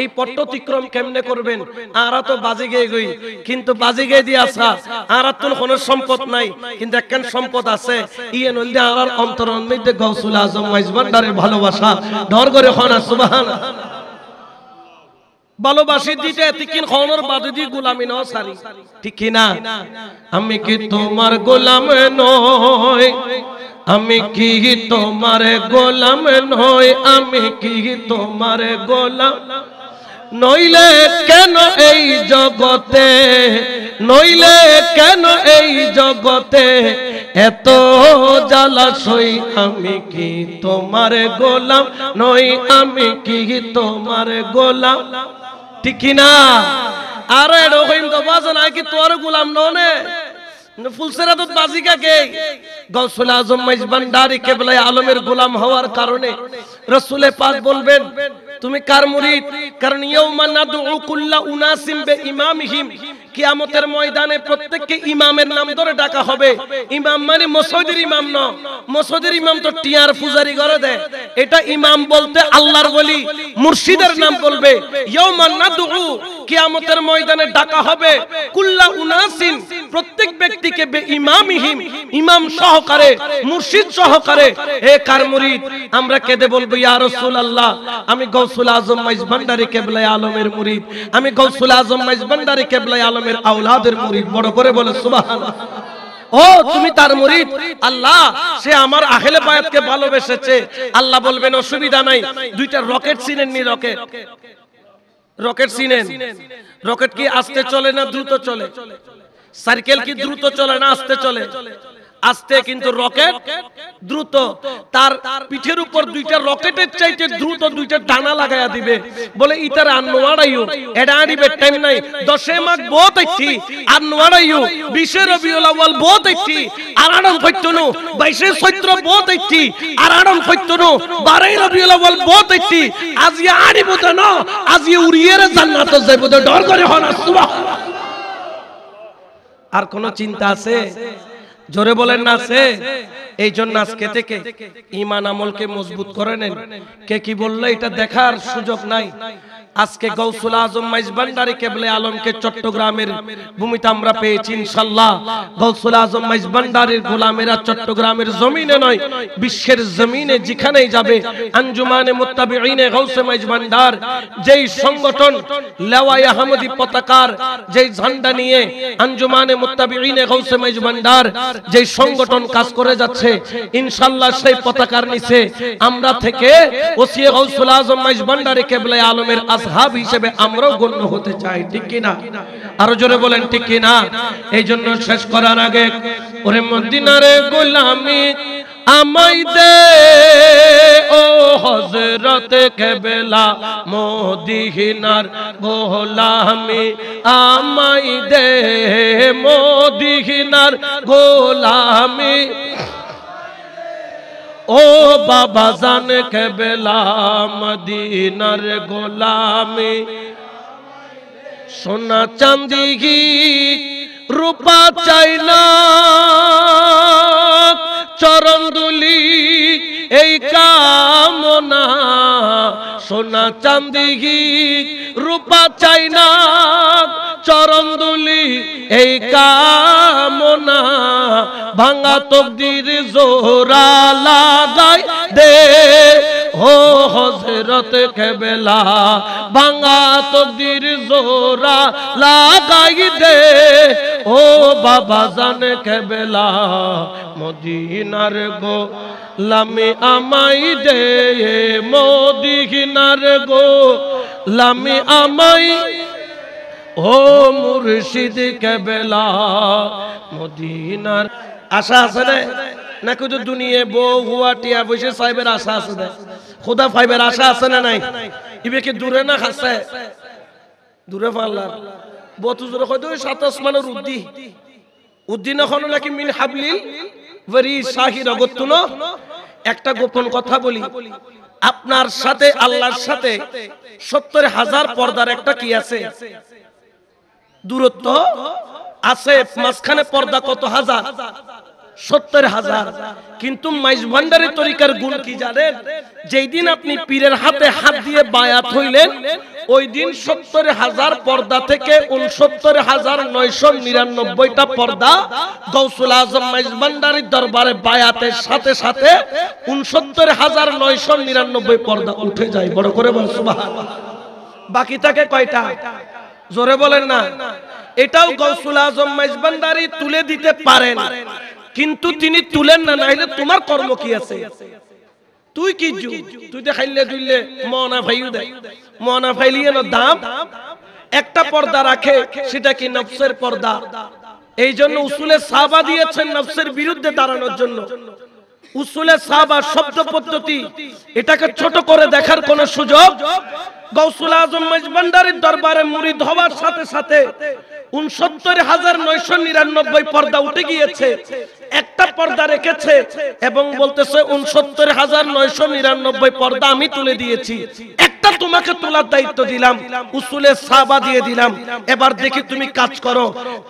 এই পট্ট অতিক্রম কেমনে করবেন আরা তো বাজে গিয়ে গই কিন্তু বাজে গিয়ে দিয়ে আসা আরা তো কোনো সম্পদ নাই কিন্তু একখান সম্পদ আছে ইয়ে নইলে আরার অন্তর মধ্যে গৌসুল আজম মাইজবান্ডারের ভালোবাসা ডর করে খনা সুবাহান ভালোবাসি দিতে তিকিন খনর বাদ দি গোলামি নয় সারি ঠিক না আমি কি তোমার গোলাম নয় আমি কি তোমার গোলাম নয় আমি কি তোমার গোলাম নইলে কেন এই জগতে নইলে কেন এই জগতে এত জালাশই আমি কি তোমার গোলাম নই আমি কি তোমার গোলাম ঠিক কিনা আরে রহিম তো বাজন আর কি তোর গুলাম ননে ফুলসেরা তো বাজি কাকে গৌসুল আজম মেজবান ডারি কেবলায় আলমের গোলাম হওয়ার কারণে রসুলে পাক বলবেন তুমি কার মুরিদ কারণ ইয়াউমা নাদউ কুল্লা উনাসিম বিইমামিহিম কিয়ামতের ময়দানে প্রত্যেককে ইমামের নাম ধরে ডাকা হবে ইমাম মানে মসজিদের ইমাম না মসজিদের ইমাম তো টিয়ার পূজারি করে দেয় এটা ইমাম বলতে আল্লাহর বলি মুর্শিদের নাম বলবে ইয়াউমা নাদউ কিয়ামতের ময়দানে ডাকা হবে কুল্লা উনাসিন প্রত্যেক ব্যক্তিকে বেঈমামিহিম ইমাম সহকারে মুর্শিদ সহকারে হে কার মুরিদ আমরা কেঁদে বলবো ইয়া রাসূলুল্লাহ আমি গৌস গৌসুল আজম মাইজ ভান্ডারি কেবলায় আলমের মুরিদ আমি গৌসুল আজম মাইজ ভান্ডারি কেবলায় আলমের আউলাদের মুরিদ বড় করে বলে সুবাহ ও তুমি তার murid আল্লাহ সে আমার আহলে বায়াতকে ভালোবেসেছে আল্লাহ বলবেন অসুবিধা নাই দুইটা রকেট চিনেন নি রকেট রকেট চিনেন রকেট কি আস্তে চলে না দ্রুত চলে সাইকেল কি দ্রুত চলে না আস্তে চলে আসতে কিন্তু রকেট দ্রুত তার পিঠের উপর দুইটা রকেটের চাইতে দ্রুত দুইটা ডানা লাগাইয়া দিবে বলে ইতার আনোয়াড়াইও এটা আনিবে টাইম নাই দশে মাঘ বহুত আইছি আনোয়াড়াইও বিশে রবিউল বোধ বহুত আইছি আরাড়ন ফৈত্যনু বাইশে চৈত্র বহুত আইছি আরাড়ন ফৈত্যনু বারাই রবিউল আউয়াল বহুত আইছি আজ ইয়ে আনিব ন আজ ইয়ে উড়িয়েরে জান্নাত যাইব ডর করে হন সুবহানাল্লাহ আর কোন চিন্তা আছে জোরে বলেন না সে এই জন্য আজকে থেকে ইমান আমলকে মজবুত করে নেন কে কি বললো এটা দেখার সুযোগ নাই আজকে গৌসুল আজম মাইজবান্ডারি কেবলে আলমকে চট্টগ্রামের ভূমিতে আমরা পেয়েছি ইনশাল্লাহ গৌসুল আজম মাইজবান্ডারির গোলামেরা চট্টগ্রামের জমিনে নয় বিশ্বের জমিনে যেখানেই যাবে আঞ্জুমানে মুত্তাবিঈনে গৌসে মাইজবান্ডার যেই সংগঠন লেওয়াই আহমদি পতাকার যেই ঝান্ডা নিয়ে আঞ্জুমানে মুত্তাবিঈনে গৌসে মাইজবান্ডার যেই সংগঠন কাজ করে যাচ্ছে ইনশাল্লাহ সেই পতাকার নিচে আমরা থেকে ওসিয়ে গৌসুল আজম মাইজবান্ডারি কেবলে আলমের আজ আসহাব হিসেবে আমরাও গণ্য হতে চাই ঠিক কিনা আরো জোরে বলেন ঠিক কিনা এই জন্য শেষ করার আগে ওরে মদিনারে গোলামি আমাই দে ও হজরত কেবেলা মোদিহিনার গোলামি আমাই দে মোদিহিনার গোলামি ও বাবা জান কেবেলা মদিনার গোলামে সোনা চান্দি রূপা চাইনা চরণ দুলি এই কামনা সোনা চান্দি রূপা চাই না চরণদুলি এই কামনা ভাঙা তকদির জোরা লাগাই দে ও হজরত কেবেলা ভাঙা তকদির জোরা লাগাই দে ও বাবা জান কেবেলা মদিনার গো লামি আমাই দে মদিনার গো লামি আমাই ও মুর্শিদ কেবেলা মদিনার আশা আছে না না কিন্তু দুনিয়ে বউ হুয়া টিয়া বসে সাহেবের আশা আছে না খোদা পাইবার আশা আছে না নাই ইবে কি দূরে না খাসে দূরে পাল্লার বতুজরে কয় দুই সাত আসমানের উদ্দি উদ্দিন এখন নাকি মিল হাবলি ভরি শাহি রগতুন একটা গোপন কথা বলি আপনার সাথে আল্লাহর সাথে সত্তর হাজার পর্দার একটা কি আছে দূরত্ব আছে মাঝখানে পর্দা কত হাজার সত্তর হাজার কিন্তু মাইজ তরিকার গুণ কি জানেন যেই দিন আপনি পীরের হাতে হাত দিয়ে বায়াত হইলেন ওই দিন সত্তর হাজার পর্দা থেকে উনসত্তর হাজার নয়শো নিরানব্বইটা পর্দা গৌসুল আজম মাইজভান্ডারের দরবারে বায়াতের সাথে সাথে উনসত্তর হাজার নয়শো নিরানব্বই পর্দা উঠে যায় বড় করে বলছো বাকি থাকে কয়টা জোরে বলেন না এটাও গৌসুল আজম মাইজবান্ডারি তুলে দিতে পারেন কিন্তু তিনি তুলেন না নাইলে তোমার কর্ম কি আছে তুই কি তুই দেখাইলে মনা ভাই মনা ভাইলিয়ে না দাম একটা পর্দা রাখে সেটা কি নফসের পর্দা এই জন্য উসুলে সাবা দিয়েছেন নফসের বিরুদ্ধে দাঁড়ানোর জন্য উসুলে সাবা শব্দ পদ্ধতি এটাকে ছোট করে দেখার কোন সুযোগ গৌসুল আজম মেজবান্ডারির দরবারে মুরিদ হওয়ার সাথে সাথে উনসত্তর হাজার নয়শো নিরানব্বই পর্দা উঠে গিয়েছে একটা পর্দা রেখেছে এবং বলতেছে উনসত্তর হাজার নয়শো নিরানব্বই পর্দা আমি তুলে দিয়েছি এক একটা তোমাকে তোলার দায়িত্ব দিলাম উসুলে সাবা দিয়ে দিলাম এবার দেখি তুমি কাজ করো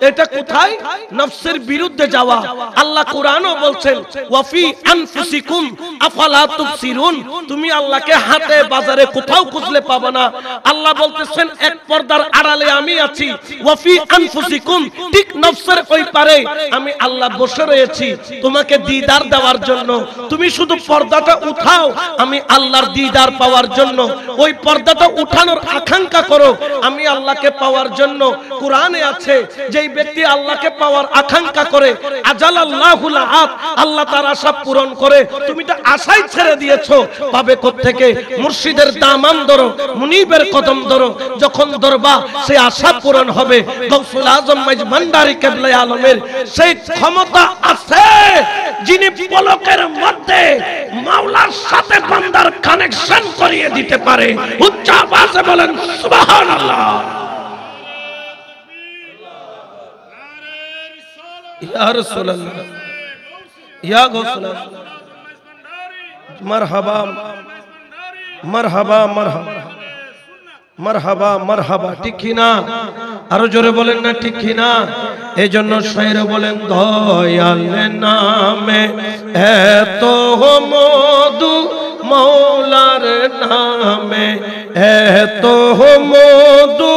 এটা কোথায় নফসের বিরুদ্ধে যাওয়া আল্লাহ কোরআনও বলছেন ওয়াফি আনফুসিকুম আফালা তুবসিরুন তুমি আল্লাহকে হাতে বাজারে কোথাও খুঁজলে পাবে না আল্লাহ বলতেছেন এক পর্দার আড়ালে আমি আছি ওয়াফি আনফুসিকুম ঠিক নফসের ওই পারে আমি আল্লাহ বসে রয়েছি তোমাকে দিদার দেওয়ার জন্য তুমি শুধু পর্দাটা উঠাও আমি আল্লাহর দিদার পাওয়ার জন্য ওই পর্দাটা উঠানোর আকাঙ্ক্ষা করো আমি আল্লাহকে পাওয়ার জন্য কোরআনে আছে যেই ব্যক্তি আল্লাহকে পাওয়ার আকাঙ্ক্ষা করে আজাল আল্লাহুল আত আল্লাহ তার আশা পূরণ করে তুমি তো আশাই ছেড়ে দিয়েছো পাবে থেকে মুর্শিদের দামান ধরো মুনিবের কদম ধরো যখন ধরবা সেই আশা পূরণ হবে গৌসুল আজম ভান্ডারি কেবলে আলমের সেই ক্ষমতা আছে যিনি পলকের মধ্যে মাওলার সাথে বান্দার কানেকশন করিয়ে দিতে পারে উচ্চ বলেন আরো জোরে বলেন না ঠিক না এই জন্য বলেন দয়াল নামে এত মধু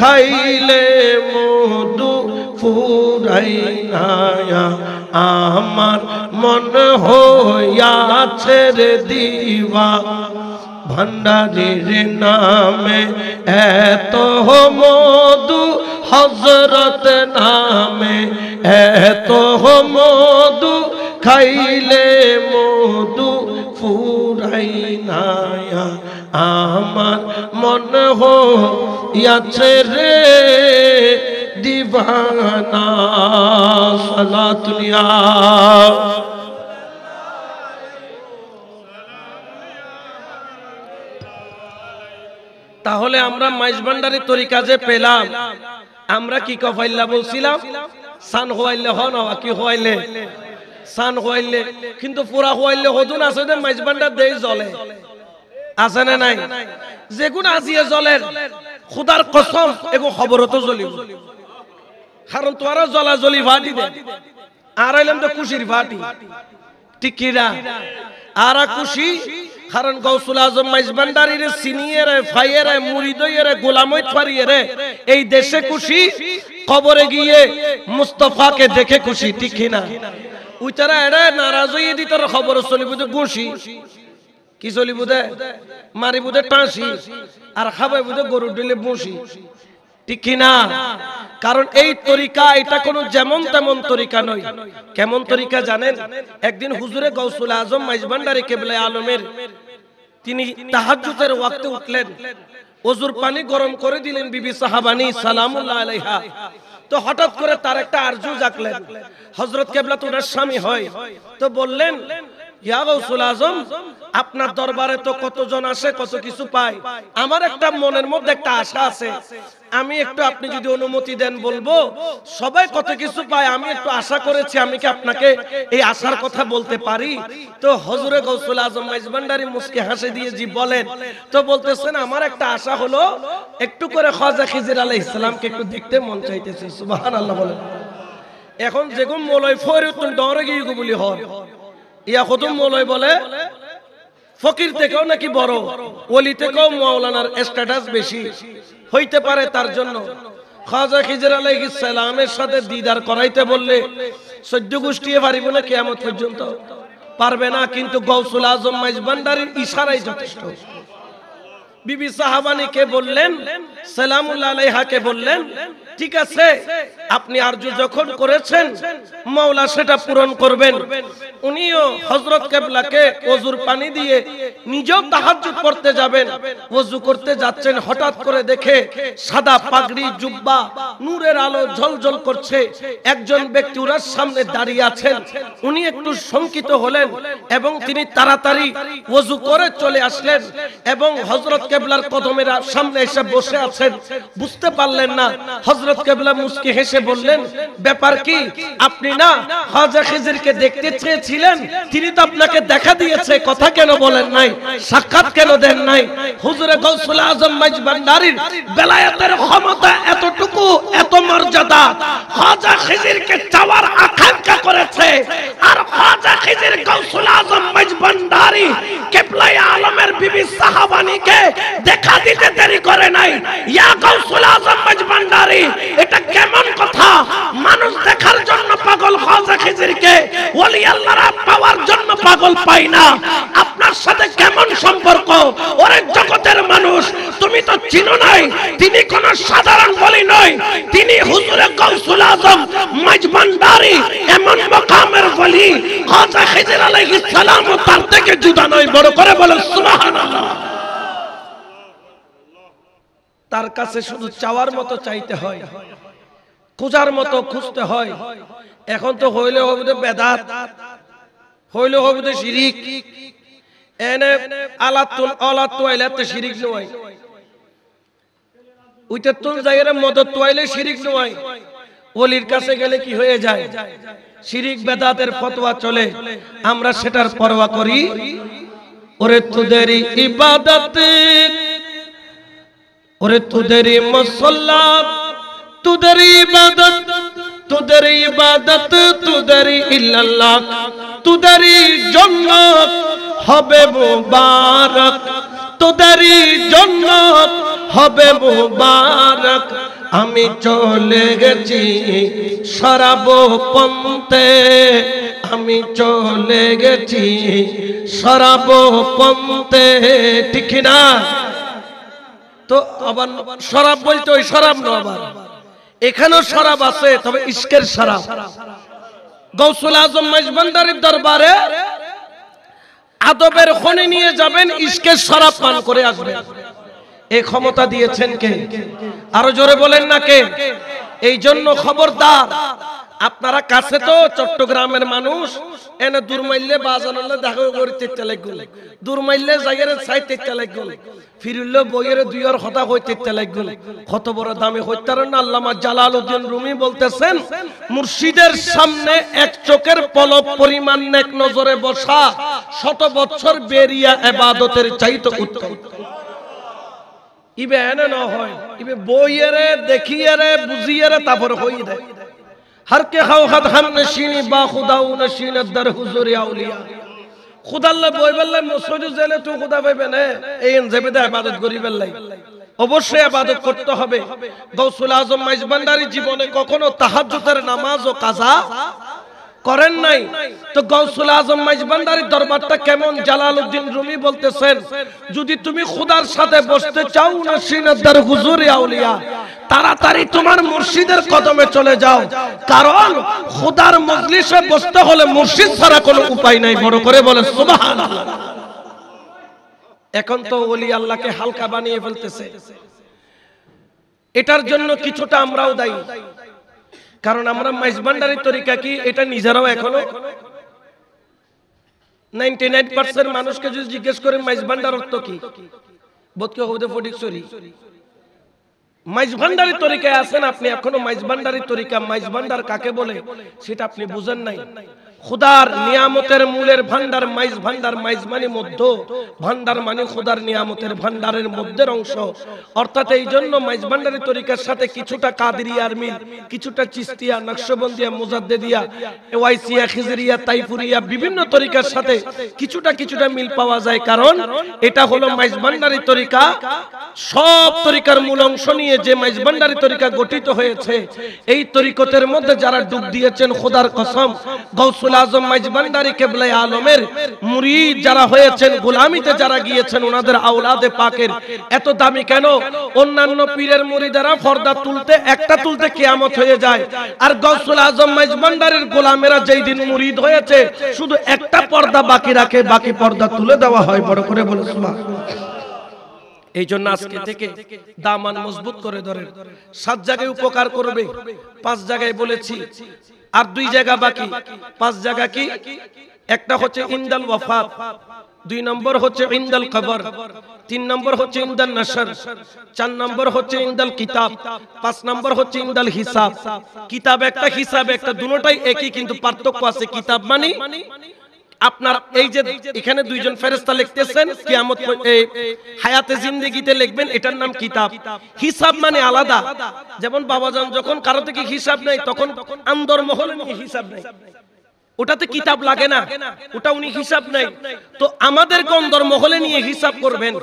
খাইলে মধু ফুরাই নায়া আমার মন হইয়াছে রে দিবা ভান্ডারীর নামে এত মধু হজরত নামে এত মধু খাইলে মধু ফুরাই নায়া আমার হো ইয়াছে রে দিবানা সালা তাহলে আমরা মাইজবান্ডারি তরিকা যে পেলাম আমরা কি কফাইল্লা বলছিলাম সান হোয়াইলে হন কি হোয়াইলে সান হোয়াইলে কিন্তু পুরা হোয়াইলে হদুন আছে মাইজবান্ডার দেই জলে আছেনে নাই যে কোন আজিয়ে জলের খুদার কসম এগো খবরও তো জ্বলিব কারণ তোরা জ্বলা জ্বলি ভাটি দে আর আইলাম তো খুশির ভাটি টিকিরা আরা খুশি কারণ গৌসুল আজম মাইজবান্ডারির সিনিয়রে ফাইয়েরে মুরিদয়েরে গোলামই রে এই দেশে খুশি কবরে গিয়ে মুস্তফাকে দেখে খুশি ঠিক না উচারা এরা নারাজ হয়ে দিতর খবর চলিব খুশি কি চলি বুধে মারি বুধে টাঁসি আর খাবাই বুধে গরুর ডিলে বসি ঠিক কারণ এই তরিকা এটা কোন যেমন তেমন তরিকা নয় কেমন তরিকা জানেন একদিন হুজুরে গৌসুল আজম মাইজবান্ডারি কেবলে আলমের তিনি তাহাজুতের ওয়াক্তে উঠলেন ওজুর পানি গরম করে দিলেন বিবি সাহাবানি সালামুল্লাহ আলাইহা তো হঠাৎ করে তার একটা আরজু জাকলেন হজরত কেবলা তো স্বামী হয় তো বললেন ইয়া আপনার দরবারে তো কতজন আসে কত কিছু পায় আমার একটা মনের মধ্যে একটা আশা আছে আমি একটু আপনি যদি অনুমতি দেন বলবো সবাই কত কিছু পায় আমি একটু আশা করেছি আমি কি আপনাকে এই আশার কথা বলতে পারি তো হজরে গৌসুল আজম মাইজবান্ডারি মুসকে হাসি দিয়ে জি বলেন তো বলতেছেন আমার একটা আশা হলো একটু করে খাজা খিজির আলাইহিস সালামকে একটু দেখতে মন চাইতেছে সুবহানাল্লাহ বলেন এখন যেগুম মলয় ফরিউদ্দিন ডরে গিয়ে বলি হয় ইয়া কদম মৌলাই বলে ফকির থেকেও নাকি বড় ওলি থেকেও মাওলানার স্ট্যাটাস বেশি হইতে পারে তার জন্য খাজা খিজর আলাইহিস সালামের সাথে দিদার করাইতে বললে সদ্য গোষ্ঠীয়ে পারিব না কিয়ামত পর্যন্ত পারবে না কিন্তু গৌসুল আজম মাইজ ইশারাই যথেষ্ট বিবি সাহাবানিকে বললেন সালামুল আলাইহাকে বললেন ঠিক আছে আপনি আর যখন করেছেন মাওলা সেটা পূরণ করবেন উনিও হযরত কেবলাকে ওজুর পানি দিয়ে নিজেও তাহাজ্জুদ পড়তে যাবেন ওযু করতে যাচ্ছেন হঠাৎ করে দেখে সাদা পাগড়ি জুব্বা নূরের আলো ঝলঝল করছে একজন ব্যক্তি ওনার সামনে দাঁড়িয়ে আছেন উনি একটু শঙ্কিত হলেন এবং তিনি তাড়াতাড়ি ওযু করে চলে আসলেন এবং হযরত কেবলার কদমেরা সামনে এসে বসে আছেন বুঝতে পারলেন না হজরত কেবলা মুসকি হেসে বললেন ব্যাপার কি আপনি না হাজা খেজির কে দেখতে চেয়েছিলেন তিনি তো আপনাকে দেখা দিয়েছে কথা কেন বলেন নাই সাক্ষাৎ কেন দেন নাই হুজুরে গৌসুল আজম মাইজ নারীর বেলায়াতের ক্ষমতা এতটুকু এত মর্যাদা হাজা খেজির কে চাওয়ার আকাঙ্ক্ষা করেছে আর হাজা খেজির গৌসুল আজম মাইজ নারী কেবলাই আলমের বিবি সাহাবানীকে দেখা দিতে দেরি করে নাই ইয়া গাউসুল আজম মজবান্ডারি এটা কেমন কথা মানুষ দেখার জন্য পাগল খাজা খিজিরকে ওলি আল্লাহর পাওয়ার জন্য পাগল পাই না আপনার সাথে কেমন সম্পর্ক ওরে জগতের মানুষ তুমি তো চিনো নাই তিনি কোন সাধারণ বলি নয় তিনি হুজুরে গাউসুল আজম মজবান্ডারি এমন মকামের বলি খাজা খিজির আলাইহিস সালাম তার থেকে জুদা নয় বড় করে বলে সুবহানাল্লাহ তার কাছে শুধু চাওয়ার মতো চাইতে হয় খুঁজার মতো খুঁজতে হয় এখন তো হইলে হবে বেদাত হইলে হবে শিরিক এনে আলাতুল আলাতু আইলাতে শিরিক নয় উইতে তুল জায়গার মদত তোয়াইলে শিরিক নয় ওলির কাছে গেলে কি হয়ে যায় শিরিক বেদাতের ফতোয়া চলে আমরা সেটার পরোয়া করি ওরে তোদের ইবাদতে ওরে তোদের মসল্লা তোদের ইবাদত তোদের ইবাদত তোদের ইল্লাল্লাহ তোদের জন্য হবে মুবারক তোদের জন্য হবে মুবারক আমি চলে গেছি সরাবো পন্তে আমি চলে গেছি সরাবো পন্তে ঠিক না তো আবার শরাব বলতে ওই শরাব না আবার এখানেও শরাব আছে তবে ইস্কের শরাব গৌসুল আজম মজবন্দারের দরবারে আদবের খনি নিয়ে যাবেন ইস্কের শরাব পান করে আসবে এই ক্ষমতা দিয়েছেন কে আরো জোরে বলেন না কে এই জন্য খবরদার আপনারা কাছে তো চট্টগ্রামের মানুষ এনে দুর্মাইলে মাইলে দেখো গরি করে তেতে লাগুন দূর মাইলে জায়গার চাই তেতে লাগুন ফিরিলে বইয়ের দুই আর হতা হয়ে তেতে লাগুন কত বড় দামি হইতার না আল্লামা জালাল উদ্দিন রুমি বলতেছেন মুর্শিদের সামনে এক চোখের পলক পরিমাণ নেক নজরে বসা শত বছর বেরিয়া এবাদতের চাইতে উত্তম ইবে এনে ন হয় ইবে বইয়ের দেখিয়ে বুঝিয়ে রে তারপরে হই দেয় ہر کے خو ہم نشینی با خدا و نشین در حضور اولیاء خدا اللہ بوئی باللہ مسجد زیلے تو خدا بے بنے اے انزبیدہ عبادت گری باللہ অবশ্যই আবাদত করতে হবে গৌসুল আজম মাইজবান্ডারি জীবনে কখনো তাহাজ্জুদের نماز و قضا করেন নাই তো গৌসুল আজম মাইজবান্দারির দরবারটা কেমন জালালউদ্দিন রুমি বলতেছেন যদি তুমি খোদার সাথে বসতে চাও না সিনাদার হুজুরে আউলিয়া তাড়াতাড়ি তোমার মুর্শিদের কদমে চলে যাও কারণ খোদার মজলিসে বসতে হলে মুর্শিদ ছাড়া কোনো উপায় নাই বড় করে বলে সুবহানাল্লাহ এখন তো ওলি আল্লাহকে হালকা বানিয়ে ফেলতেছে এটার জন্য কিছুটা আমরাও দায়ী কারণ আমরা মাইজবান্ডারের তরিকা কি এটা নিজেরাও এখনো নাইনটি নাইন পার্সেন্ট মানুষকে যদি জিজ্ঞেস করে মাইজবান্ডার অর্থ কি বোধকে হবে ফটিকসরি মাইজবান্ডারি তরিকায় আছেন আপনি এখনো মাইজবান্ডারি তরিকা মাইজবান্ডার কাকে বলে সেটা আপনি বুঝেন নাই খুদার নিয়ামতের মূলের ভান্ডার মাইজ ভান্ডার মাইজ মানে মধ্য ভান্ডার মানে খুদার নিয়ামতের ভান্ডারের মধ্যের অংশ অর্থাৎ এই জন্য মাইজ ভান্ডারের তরিকার সাথে কিছুটা কাদরিয়ার মিল কিছুটা চিস্তিয়া নকশবন্দিয়া মুজাদ্দেদিয়া ওয়াইসিয়া খিজরিয়া তাইফুরিয়া বিভিন্ন তরিকার সাথে কিছুটা কিছুটা মিল পাওয়া যায় কারণ এটা হলো মাইজ ভান্ডারের তরিকা সব তরিকার মূল অংশ নিয়ে যে মাইজ ভান্ডারের তরিকা গঠিত হয়েছে এই তরিকতের মধ্যে যারা ডুব দিয়েছেন খোদার কসম গৌসুল আজম মাইজবান্দারি কেবলাই আলমের মুড়ি যারা হয়েছেন গোলামিতে যারা গিয়েছেন ওনাদের আওলাদে পাকের এত দামি কেন অন্যান্য পীরের মুড়িদারা ফর্দা তুলতে একটা তুলতে কেয়ামত হয়ে যায় আর গসুল আজম মাইজবান্দারের গোলামেরা যেই দিন মুরিদ হয়েছে শুধু একটা পর্দা বাকি রাখে বাকি পর্দা তুলে দেওয়া হয় বড় করে বলে এই জন্য আজকে থেকে দামান মজবুত করে ধরে সাত জায়গায় উপকার করবে পাঁচ জায়গায় বলেছি আর দুই জায়গা বাকি পাঁচ জায়গা কি একটা হচ্ছে ইন্দাল ওয়াফাত দুই নম্বর হচ্ছে ইন্দাল কবর তিন নম্বর হচ্ছে ইন্দাল নাসর চার নম্বর হচ্ছে ইন্দাল কিতাব পাঁচ নম্বর হচ্ছে ইন্দাল হিসাব কিতাব একটা হিসাব একটা দুটোটাই একই কিন্তু পার্থক্য আছে কিতাব মানে আপনার এই যে এখানে দুইজন ফেরেস্তা লিখতেছেন কিয়ামত এই হায়াতে জিন্দেগিতে লিখবেন এটার নাম কিতাব হিসাব মানে আলাদা যেমন বাবাজান যখন কারো থেকে হিসাব নেই তখন আন্দর মহলে নিয়ে হিসাব নেই ওটাতে কিতাব লাগে না ওটা উনি হিসাব নাই তো আমাদের কন্দর মহলে নিয়ে হিসাব করবেন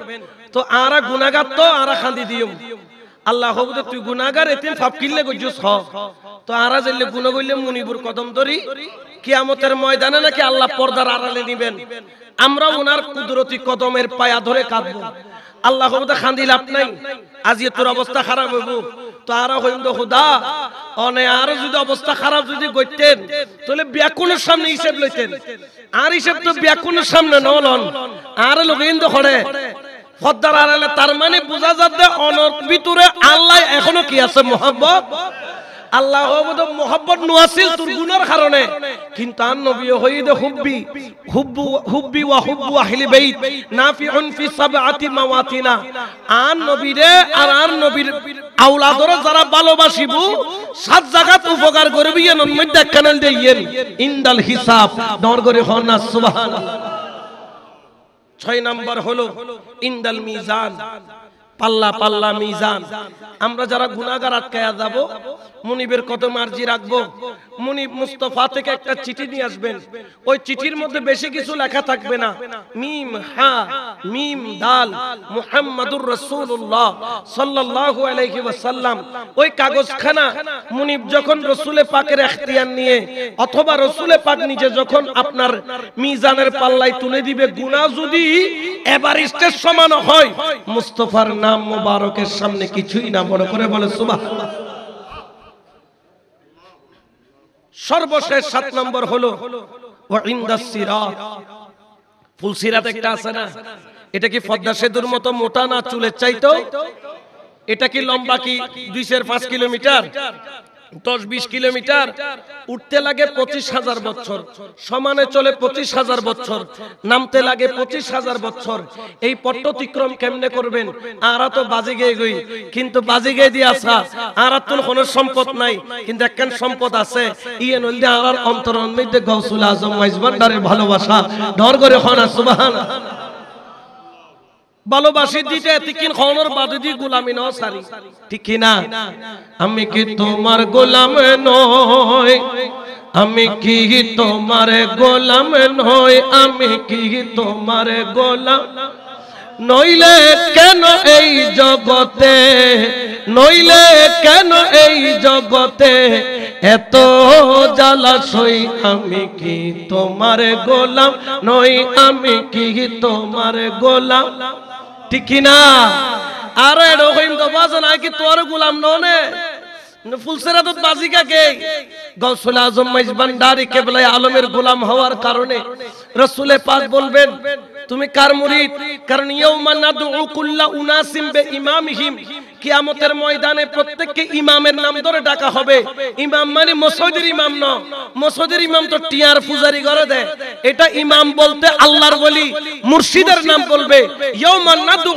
তো আরা গুনাগার তো আরা খান্দি দিও আল্লাহ হব তুই গুণাগার এতিম ফাপ কিনলে গজ্জুস হ তো আরা যাইলে গুণ গইলে মুনিবুর কদম ধরি কিয়ামতের ময়দানে নাকি আল্লাহ পর্দার আড়ালে নিবেন আমরা ওনার কুদরতি কদমের পায়া ধরে কাঁদবো আল্লাহ হবদা খান্দি লাভ নাই আজি তোর অবস্থা খারাপ হইব তো আরা হইম তো হুদা অনে আর যদি অবস্থা খারাপ যদি গইতেন তাহলে ব্যাকুনের সামনে হিসেব লইতেন আর হিসেব তো ব্যাকুনের সামনে নলন আর লোক ইন্দ খড়ে পর্দার আড়ালে তার মানে বোঝা যাচ্ছে অনর ভিতরে আল্লাহ এখনো কি আছে মোহাম্মত আল্লাহ মোহাম্মত নোয়াছিল তোর গুণের কারণে কিন্তু আর নবী হুব্বি হুব্বু হুব্বি ওয়া হুব্বু আহলি বাইত ফি মাওয়াতিনা আর নবীর আওলাদর যারা ভালোবাসিবু সাত জায়গাত উপকার করবি এর মধ্যে কানাল দেইয়েন ইনদাল হিসাব হন না সুবহানাল্লাহ ছয় নাম্বার হলো ইন্দাল মিজান পাল্লা পাল্লা মিজান আমরা যারা গুণাগার আটকায়া যাব মুনিবের কত মার্জি রাখবো মুনিব মুস্তফা থেকে একটা চিঠি নিয়ে আসবেন ওই চিঠির মধ্যে বেশি কিছু লেখা থাকবে না মিম হা মিম দাল মুহাম্মাদুর রাসূলুল্লাহ সাল্লাল্লাহু আলাইহি ওয়াসাল্লাম ওই কাগজখানা মুনিব যখন রসুলে পাকের ইখতিয়ার নিয়ে অথবা রসুলে পাক নিজে যখন আপনার মিজানের পাল্লায় তুলে দিবে গুনাহ যদি এভারেস্টের সমান হয় মুস্তফার নাম নাম মোবারকের সামনে কিছুই না মনে করে বলে সুবাহ সর্বশেষ সাত নম্বর হলো ফুলসিরাত একটা আছে না এটা কি পদ্মা সেতুর মতো মোটা না চুলের চাইতো এটা কি লম্বা কি দুইশের পাঁচ কিলোমিটার দশ বিশ কিলোমিটার উঠতে লাগে পঁচিশ হাজার বছর সমানে চলে পঁচিশ হাজার বছর নামতে লাগে পঁচিশ হাজার বছর এই পট্ট অতিক্রম কেমনে করবেন আরা তো বাজে গিয়ে গই কিন্তু বাজে গিয়ে দিয়ে আসা আর তো কোনো সম্পদ নাই কিন্তু একখান সম্পদ আছে ইয়ে নইলে আরার অন্তর মধ্যে গৌসুল আজম মাইজবান্ডারের ভালোবাসা ডর করে হনা সুবাহান ভালোবাসি দিতে তিকিন খনর বাদে দি গোলামি ন সারি ঠিক না আমি কি তোমার গোলাম নই আমি কি তোমার গোলাম নই আমি কি তোমার গোলাম নইলে কেন এই জগতে নইলে কেন এই জগতে এত জালাশই আমি কি তোমার গোলাম নই আমি কি তোমার গোলাম ঠিক কিনা আর এডো কইম তো বাজন আই কি তোর গোলাম ননে কে গৌসুল আলমের গোলাম হওয়ার কারণে রসুলে পাক বলবেন তুমি কার মুরিদ কারণ ইয়াউমা নাদউ কুল্লা উনাসিম বে ইমামহিম কিয়ামতের ময়দানে প্রত্যেককে ইমামের নাম ধরে ডাকা হবে ইমাম মানে মসজিদের ইমাম ন মসজিদের ইমাম তো টিয়ার পূজারি করে দেয় এটা ইমাম বলতে আল্লাহর বলি মুর্শিদের নাম বলবে ইয়াউমান নাদউ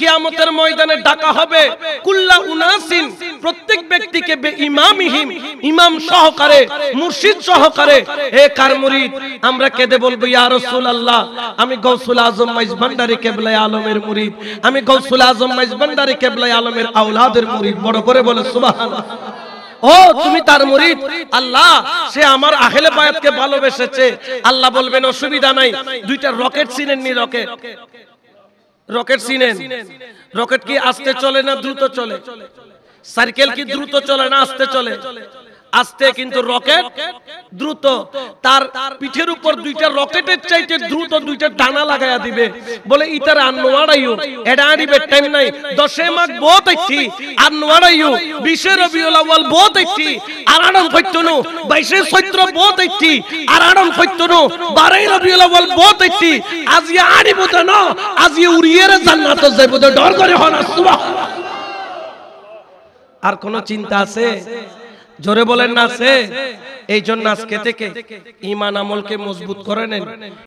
কিয়ামতের ময়দানে ডাকা হবে কুল্লা উনাসিন প্রত্যেক ব্যক্তিকে বে ইমামিহিম ইমাম সহকারে মুর্শিদ সহকারে হে কার murid আমরা কেদে বলবো ইয়া রাসূলুল্লাহ আমি গাউসুল আজম মাইজবান্দারি ভান্ডারী কেবলায় আলমের murid আমি গাউসুল আজম মাইজবান্দারি ভান্ডারী কেবলায় আলম আলমের আওলাদের মুরিদ বড় করে বলে সুবহানাল্লাহ ও তুমি তার মুরিদ আল্লাহ সে আমার আহলে বায়াতকে ভালোবেসেছে আল্লাহ বলবেন অসুবিধা নাই দুইটা রকেট নি রকেট রকেট চিনেন রকেট কি আস্তে চলে না দ্রুত চলে সাইকেল কি দ্রুত চলে না আস্তে চলে আসতে কিন্তু রকেট দ্রুত তার পিঠের উপর দুইটা রকেটের চাইতে দ্রুত দুইটা ডানা লাগাইয়া দিবে বলে ইতার আন্নওয়াড়াইও এটা আনিবে টাইম নাই দশে মাঘ বহুত আর আন্নওয়াড়াইও বিশে রবিউল আউয়াল বহুত আর আরাড়ম ফৈতনু বাইশে চৈত্র বহুত একটি আর ফৈত্যনু ফৈতনু বারে আউয়াল বহুত একটি আজি আনিব ন আজি উড়িয়ে জান্নাত যাইব ডর করে হনা সুবহানাল্লাহ আর কোন চিন্তা আছে জোরে বলেন না সে এই জন্য আজকে থেকে ইমান আমলকে মজবুত করে নেন